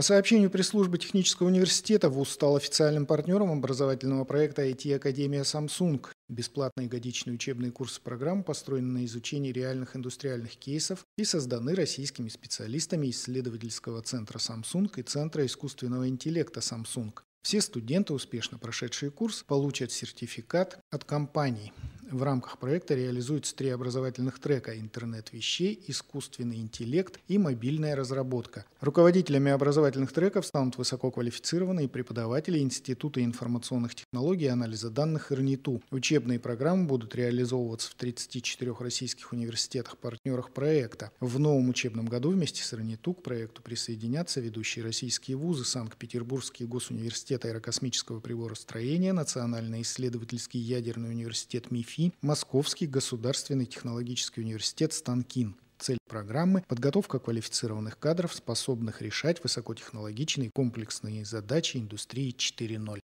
По сообщению пресс-службы Технического университета, ВУЗ стал официальным партнером образовательного проекта IT-академия Samsung. Бесплатные годичные учебные курсы программ построены на изучении реальных индустриальных кейсов и созданы российскими специалистами исследовательского центра Samsung и Центра искусственного интеллекта Samsung. Все студенты, успешно прошедшие курс, получат сертификат от компании. В рамках проекта реализуются три образовательных трека «Интернет вещей», «Искусственный интеллект» и «Мобильная разработка». Руководителями образовательных треков станут высококвалифицированные преподаватели Института информационных технологий и анализа данных ИРНИТУ. Учебные программы будут реализовываться в 34 российских университетах-партнерах проекта. В новом учебном году вместе с ИРНИТУ к проекту присоединятся ведущие российские вузы, Санкт-Петербургский госуниверситет аэрокосмического приборостроения, Национальный исследовательский ядерный университет МИФИ, МТИ, Московский государственный технологический университет «Станкин». Цель программы – подготовка квалифицированных кадров, способных решать высокотехнологичные комплексные задачи индустрии 4.0.